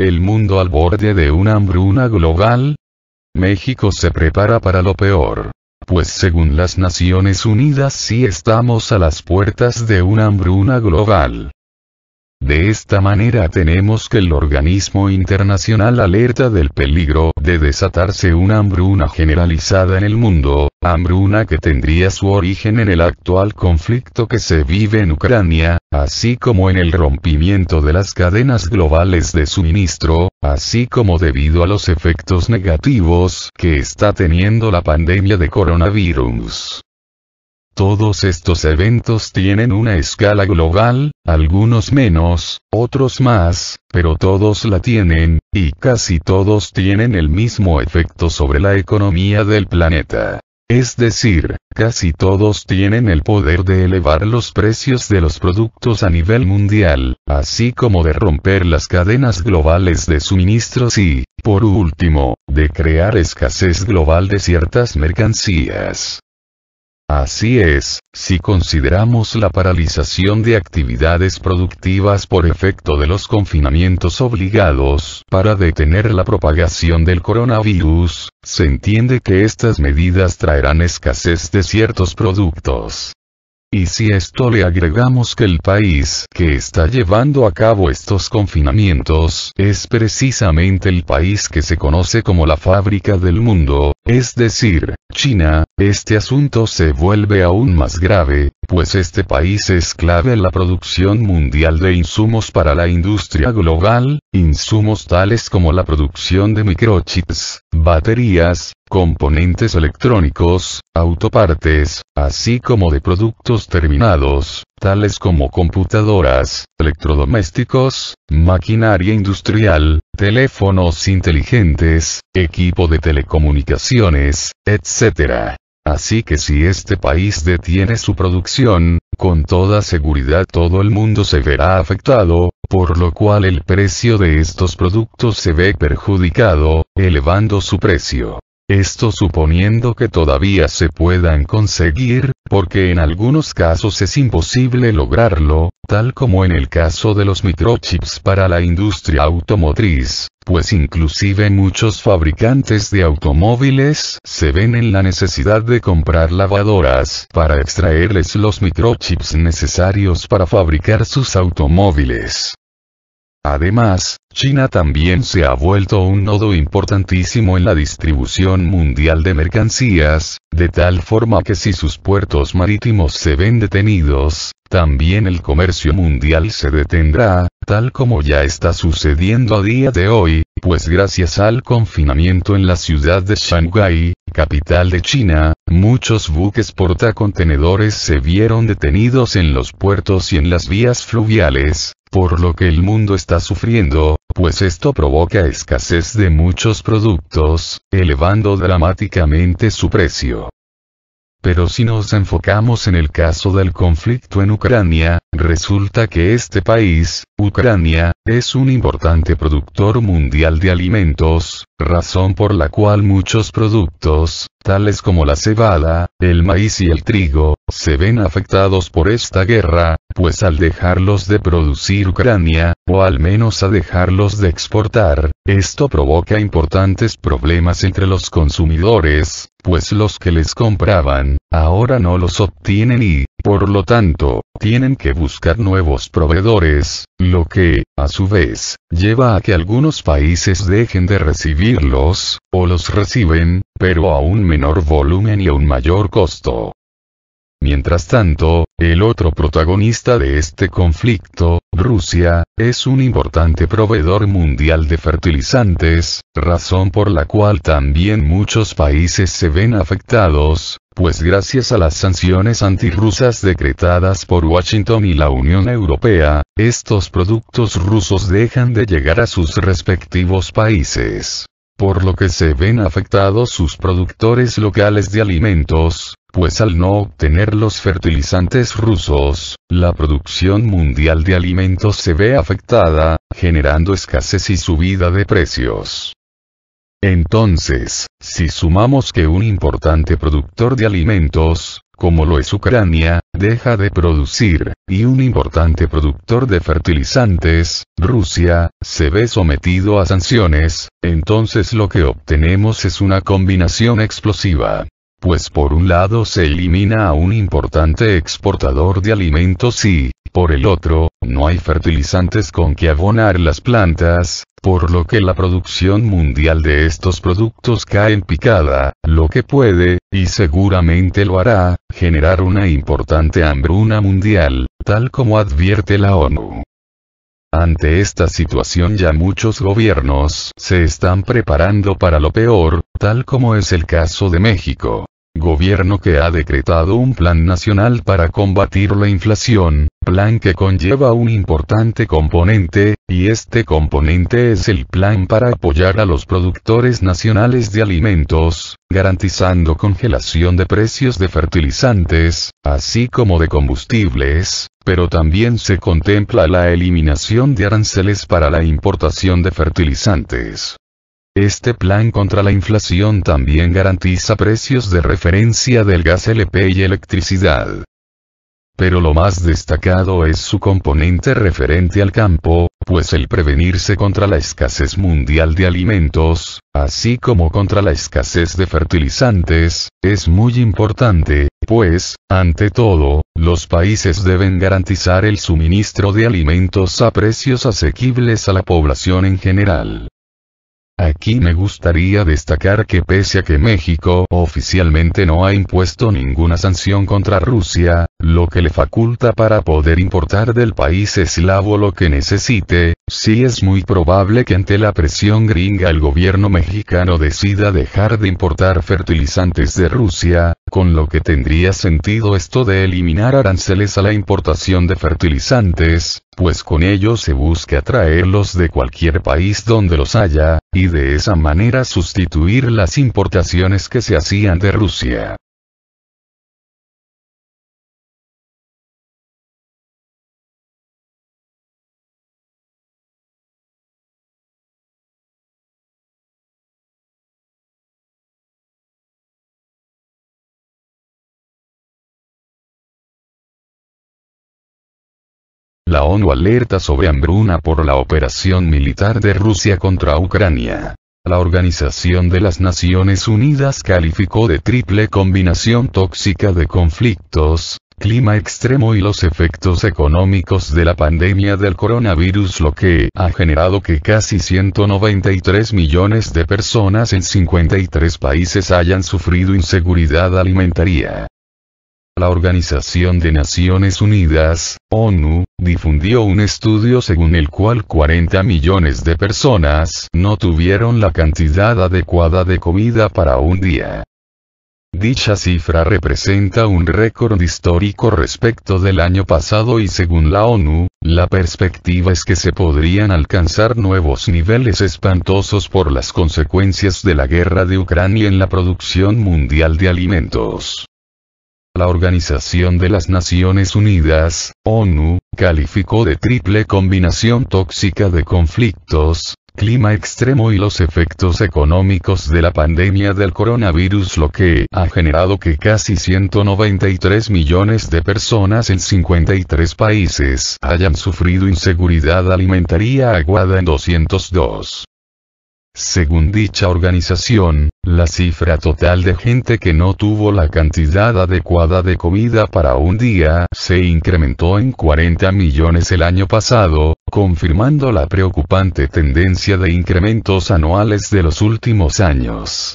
El mundo al borde de una hambruna global. México se prepara para lo peor. Pues según las Naciones Unidas sí estamos a las puertas de una hambruna global. De esta manera tenemos que el organismo internacional alerta del peligro de desatarse una hambruna generalizada en el mundo, hambruna que tendría su origen en el actual conflicto que se vive en Ucrania, así como en el rompimiento de las cadenas globales de suministro, así como debido a los efectos negativos que está teniendo la pandemia de coronavirus. Todos estos eventos tienen una escala global, algunos menos, otros más, pero todos la tienen, y casi todos tienen el mismo efecto sobre la economía del planeta. Es decir, casi todos tienen el poder de elevar los precios de los productos a nivel mundial, así como de romper las cadenas globales de suministros y, por último, de crear escasez global de ciertas mercancías. Así es, si consideramos la paralización de actividades productivas por efecto de los confinamientos obligados para detener la propagación del coronavirus, se entiende que estas medidas traerán escasez de ciertos productos. Y si esto le agregamos que el país que está llevando a cabo estos confinamientos es precisamente el país que se conoce como la fábrica del mundo, es decir, China, este asunto se vuelve aún más grave, pues este país es clave en la producción mundial de insumos para la industria global, insumos tales como la producción de microchips, baterías, componentes electrónicos, autopartes, así como de productos terminados, tales como computadoras, electrodomésticos, maquinaria industrial, teléfonos inteligentes, equipo de telecomunicaciones, etc. Así que si este país detiene su producción, con toda seguridad todo el mundo se verá afectado, por lo cual el precio de estos productos se ve perjudicado, elevando su precio. Esto suponiendo que todavía se puedan conseguir, porque en algunos casos es imposible lograrlo, tal como en el caso de los microchips para la industria automotriz, pues inclusive muchos fabricantes de automóviles se ven en la necesidad de comprar lavadoras para extraerles los microchips necesarios para fabricar sus automóviles. Además, China también se ha vuelto un nodo importantísimo en la distribución mundial de mercancías, de tal forma que si sus puertos marítimos se ven detenidos, también el comercio mundial se detendrá, tal como ya está sucediendo a día de hoy, pues gracias al confinamiento en la ciudad de Shanghái, capital de China, muchos buques portacontenedores se vieron detenidos en los puertos y en las vías fluviales, por lo que el mundo está sufriendo, pues esto provoca escasez de muchos productos, elevando dramáticamente su precio. Pero si nos enfocamos en el caso del conflicto en Ucrania, resulta que este país, Ucrania, es un importante productor mundial de alimentos, razón por la cual muchos productos, tales como la cebada, el maíz y el trigo, se ven afectados por esta guerra, pues al dejarlos de producir Ucrania, o al menos a dejarlos de exportar, esto provoca importantes problemas entre los consumidores, pues los que les compraban, Ahora no los obtienen y, por lo tanto, tienen que buscar nuevos proveedores, lo que, a su vez, lleva a que algunos países dejen de recibirlos, o los reciben, pero a un menor volumen y a un mayor costo. Mientras tanto, el otro protagonista de este conflicto, Rusia, es un importante proveedor mundial de fertilizantes, razón por la cual también muchos países se ven afectados, pues gracias a las sanciones antirrusas decretadas por Washington y la Unión Europea, estos productos rusos dejan de llegar a sus respectivos países. Por lo que se ven afectados sus productores locales de alimentos, pues al no obtener los fertilizantes rusos, la producción mundial de alimentos se ve afectada, generando escasez y subida de precios. Entonces, si sumamos que un importante productor de alimentos, como lo es Ucrania, deja de producir, y un importante productor de fertilizantes, Rusia, se ve sometido a sanciones, entonces lo que obtenemos es una combinación explosiva. Pues por un lado se elimina a un importante exportador de alimentos y, por el otro, no hay fertilizantes con que abonar las plantas, por lo que la producción mundial de estos productos cae en picada, lo que puede, y seguramente lo hará, generar una importante hambruna mundial, tal como advierte la ONU. Ante esta situación ya muchos gobiernos se están preparando para lo peor, tal como es el caso de México gobierno que ha decretado un plan nacional para combatir la inflación, plan que conlleva un importante componente, y este componente es el plan para apoyar a los productores nacionales de alimentos, garantizando congelación de precios de fertilizantes, así como de combustibles, pero también se contempla la eliminación de aranceles para la importación de fertilizantes. Este plan contra la inflación también garantiza precios de referencia del gas LP y electricidad. Pero lo más destacado es su componente referente al campo, pues el prevenirse contra la escasez mundial de alimentos, así como contra la escasez de fertilizantes, es muy importante, pues, ante todo, los países deben garantizar el suministro de alimentos a precios asequibles a la población en general. Aquí me gustaría destacar que pese a que México oficialmente no ha impuesto ninguna sanción contra Rusia, lo que le faculta para poder importar del país eslavo lo que necesite, si es muy probable que ante la presión gringa el gobierno mexicano decida dejar de importar fertilizantes de Rusia, con lo que tendría sentido esto de eliminar aranceles a la importación de fertilizantes, pues con ello se busca traerlos de cualquier país donde los haya, y de esa manera sustituir las importaciones que se hacían de Rusia. La ONU alerta sobre hambruna por la operación militar de Rusia contra Ucrania. La Organización de las Naciones Unidas calificó de triple combinación tóxica de conflictos, clima extremo y los efectos económicos de la pandemia del coronavirus lo que ha generado que casi 193 millones de personas en 53 países hayan sufrido inseguridad alimentaria. La Organización de Naciones Unidas, ONU, difundió un estudio según el cual 40 millones de personas no tuvieron la cantidad adecuada de comida para un día. Dicha cifra representa un récord histórico respecto del año pasado y según la ONU, la perspectiva es que se podrían alcanzar nuevos niveles espantosos por las consecuencias de la guerra de Ucrania en la producción mundial de alimentos. La Organización de las Naciones Unidas, ONU, calificó de triple combinación tóxica de conflictos, clima extremo y los efectos económicos de la pandemia del coronavirus lo que ha generado que casi 193 millones de personas en 53 países hayan sufrido inseguridad alimentaria aguada en 202. Según dicha organización, la cifra total de gente que no tuvo la cantidad adecuada de comida para un día se incrementó en 40 millones el año pasado, confirmando la preocupante tendencia de incrementos anuales de los últimos años.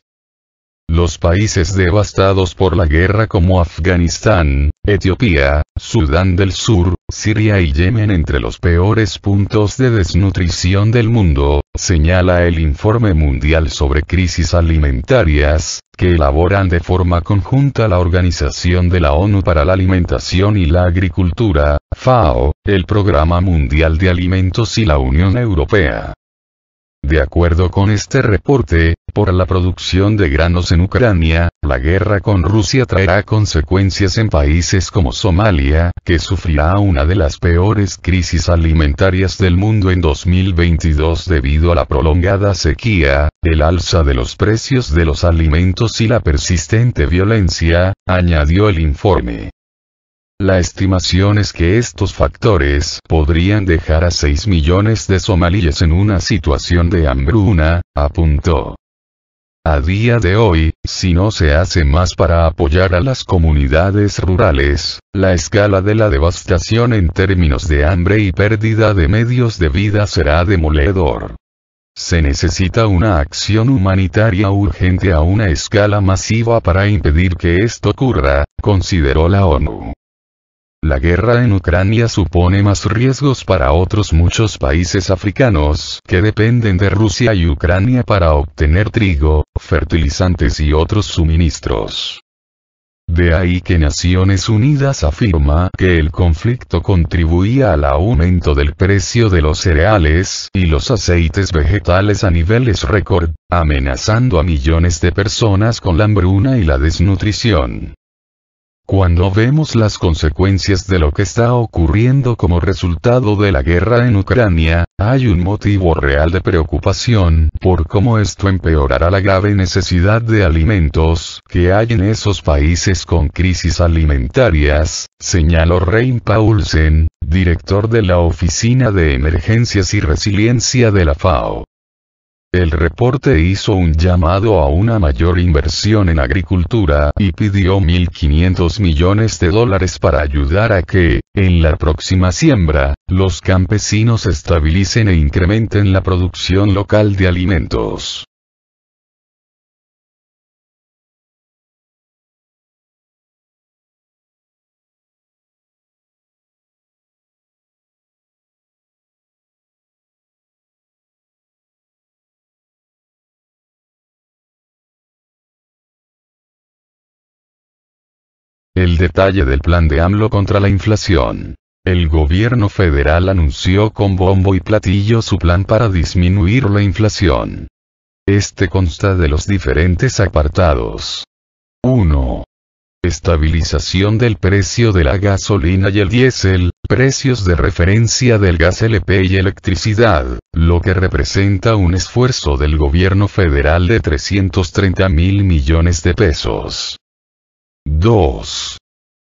Los países devastados por la guerra como Afganistán, Etiopía, Sudán del Sur, Siria y Yemen entre los peores puntos de desnutrición del mundo, señala el Informe Mundial sobre Crisis Alimentarias, que elaboran de forma conjunta la Organización de la ONU para la Alimentación y la Agricultura, FAO, el Programa Mundial de Alimentos y la Unión Europea. De acuerdo con este reporte, por la producción de granos en Ucrania, la guerra con Rusia traerá consecuencias en países como Somalia, que sufrirá una de las peores crisis alimentarias del mundo en 2022 debido a la prolongada sequía, el alza de los precios de los alimentos y la persistente violencia, añadió el informe. La estimación es que estos factores podrían dejar a 6 millones de somalíes en una situación de hambruna, apuntó. A día de hoy, si no se hace más para apoyar a las comunidades rurales, la escala de la devastación en términos de hambre y pérdida de medios de vida será demoledor. Se necesita una acción humanitaria urgente a una escala masiva para impedir que esto ocurra, consideró la ONU. La guerra en Ucrania supone más riesgos para otros muchos países africanos que dependen de Rusia y Ucrania para obtener trigo, fertilizantes y otros suministros. De ahí que Naciones Unidas afirma que el conflicto contribuía al aumento del precio de los cereales y los aceites vegetales a niveles récord, amenazando a millones de personas con la hambruna y la desnutrición. Cuando vemos las consecuencias de lo que está ocurriendo como resultado de la guerra en Ucrania, hay un motivo real de preocupación por cómo esto empeorará la grave necesidad de alimentos que hay en esos países con crisis alimentarias, señaló Rein Paulsen, director de la Oficina de Emergencias y Resiliencia de la FAO. El reporte hizo un llamado a una mayor inversión en agricultura y pidió 1.500 millones de dólares para ayudar a que, en la próxima siembra, los campesinos estabilicen e incrementen la producción local de alimentos. El detalle del plan de AMLO contra la inflación. El gobierno federal anunció con bombo y platillo su plan para disminuir la inflación. Este consta de los diferentes apartados. 1. Estabilización del precio de la gasolina y el diésel, precios de referencia del gas LP y electricidad, lo que representa un esfuerzo del gobierno federal de 330 mil millones de pesos. 2.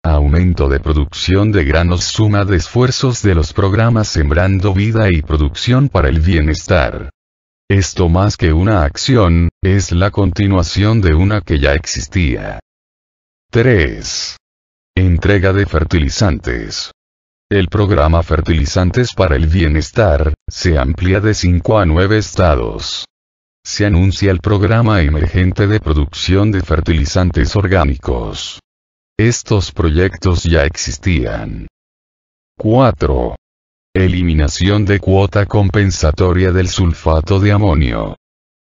Aumento de producción de granos suma de esfuerzos de los programas Sembrando Vida y Producción para el Bienestar. Esto más que una acción, es la continuación de una que ya existía. 3. Entrega de fertilizantes. El programa Fertilizantes para el Bienestar, se amplía de 5 a 9 estados se anuncia el programa emergente de producción de fertilizantes orgánicos. Estos proyectos ya existían. 4. Eliminación de cuota compensatoria del sulfato de amonio.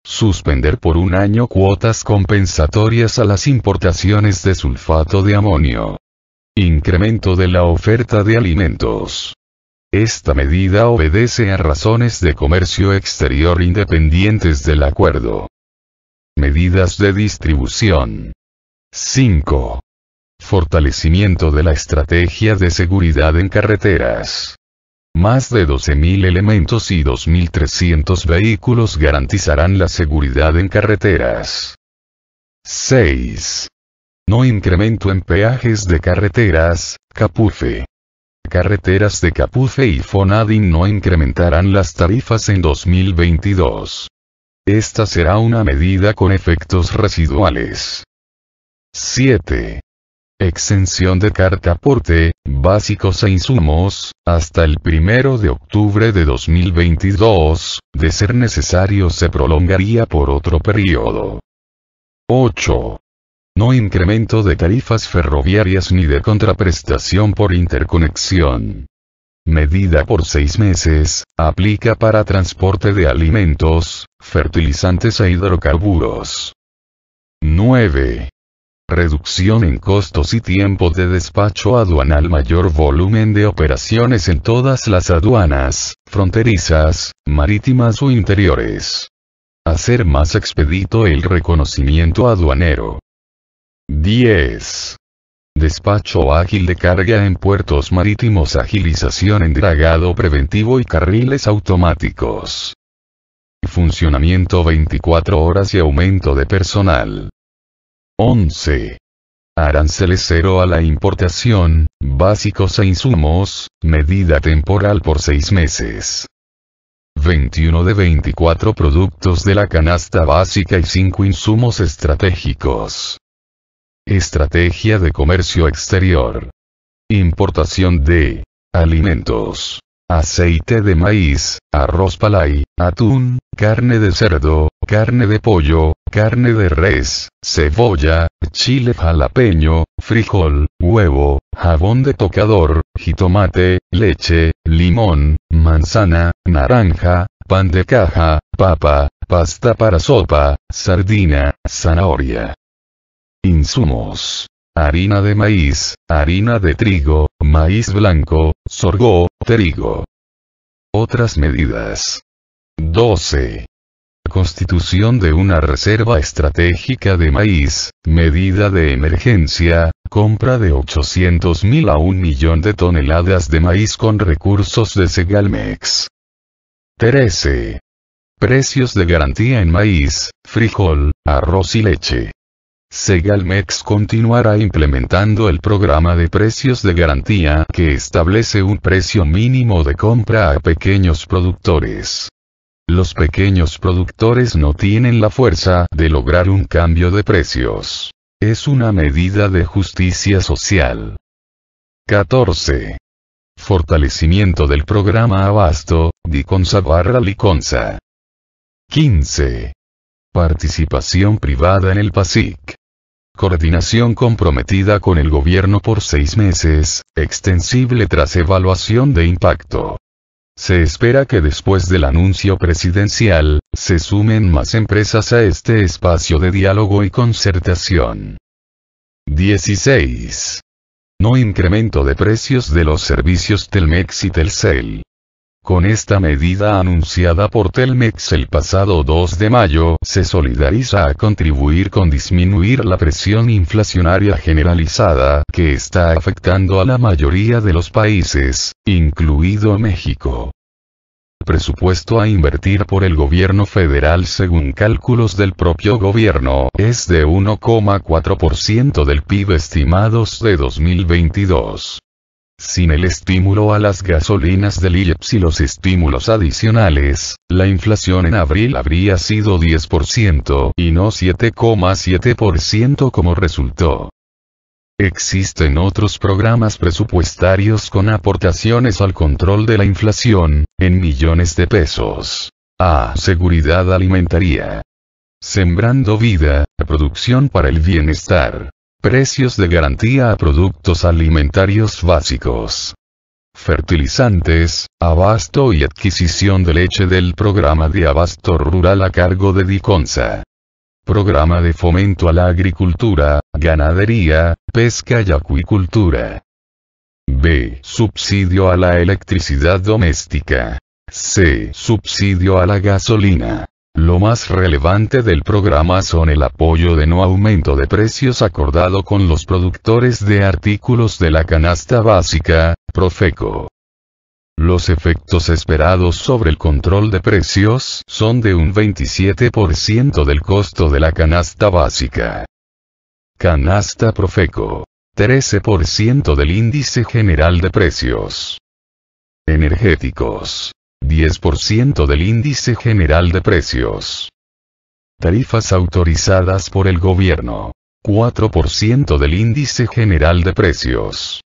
Suspender por un año cuotas compensatorias a las importaciones de sulfato de amonio. Incremento de la oferta de alimentos. Esta medida obedece a razones de comercio exterior independientes del acuerdo. Medidas de distribución. 5. Fortalecimiento de la estrategia de seguridad en carreteras. Más de 12.000 elementos y 2.300 vehículos garantizarán la seguridad en carreteras. 6. No incremento en peajes de carreteras, Capufe carreteras de Capufe y Fonadin no incrementarán las tarifas en 2022. Esta será una medida con efectos residuales. 7. Exención de cartaporte, básicos e insumos, hasta el 1 de octubre de 2022, de ser necesario se prolongaría por otro periodo. 8. No incremento de tarifas ferroviarias ni de contraprestación por interconexión. Medida por seis meses, aplica para transporte de alimentos, fertilizantes e hidrocarburos. 9. Reducción en costos y tiempo de despacho aduanal mayor volumen de operaciones en todas las aduanas, fronterizas, marítimas o interiores. Hacer más expedito el reconocimiento aduanero. 10. Despacho ágil de carga en puertos marítimos, agilización en dragado preventivo y carriles automáticos. Funcionamiento 24 horas y aumento de personal. 11. Aranceles cero a la importación, básicos e insumos, medida temporal por 6 meses. 21 de 24 productos de la canasta básica y 5 insumos estratégicos. Estrategia de comercio exterior. Importación de alimentos. Aceite de maíz, arroz palay, atún, carne de cerdo, carne de pollo, carne de res, cebolla, chile jalapeño, frijol, huevo, jabón de tocador, jitomate, leche, limón, manzana, naranja, pan de caja, papa, pasta para sopa, sardina, zanahoria. Insumos. Harina de maíz, harina de trigo, maíz blanco, sorgo, trigo. Otras medidas. 12. Constitución de una reserva estratégica de maíz, medida de emergencia, compra de 800.000 a 1 millón de toneladas de maíz con recursos de Segalmex. 13. Precios de garantía en maíz, frijol, arroz y leche. Segalmex continuará implementando el programa de precios de garantía que establece un precio mínimo de compra a pequeños productores. Los pequeños productores no tienen la fuerza de lograr un cambio de precios. Es una medida de justicia social. 14. Fortalecimiento del programa Abasto, Diconsa barra Liconsa. 15. Participación privada en el PASIC coordinación comprometida con el gobierno por seis meses, extensible tras evaluación de impacto. Se espera que después del anuncio presidencial, se sumen más empresas a este espacio de diálogo y concertación. 16. No incremento de precios de los servicios Telmex y Telcel. Con esta medida anunciada por Telmex el pasado 2 de mayo, se solidariza a contribuir con disminuir la presión inflacionaria generalizada que está afectando a la mayoría de los países, incluido México. El Presupuesto a invertir por el gobierno federal según cálculos del propio gobierno es de 1,4% del PIB estimados de 2022. Sin el estímulo a las gasolinas del IEPS y los estímulos adicionales, la inflación en abril habría sido 10% y no 7,7% como resultó. Existen otros programas presupuestarios con aportaciones al control de la inflación, en millones de pesos. A. Seguridad alimentaria. Sembrando vida, producción para el bienestar. Precios de garantía a productos alimentarios básicos. Fertilizantes, abasto y adquisición de leche del programa de abasto rural a cargo de Diconsa. Programa de fomento a la agricultura, ganadería, pesca y acuicultura. B. Subsidio a la electricidad doméstica. C. Subsidio a la gasolina. Lo más relevante del programa son el apoyo de no aumento de precios acordado con los productores de artículos de la canasta básica, Profeco. Los efectos esperados sobre el control de precios son de un 27% del costo de la canasta básica. Canasta Profeco. 13% del índice general de precios energéticos. 10% del índice general de precios. Tarifas autorizadas por el gobierno. 4% del índice general de precios.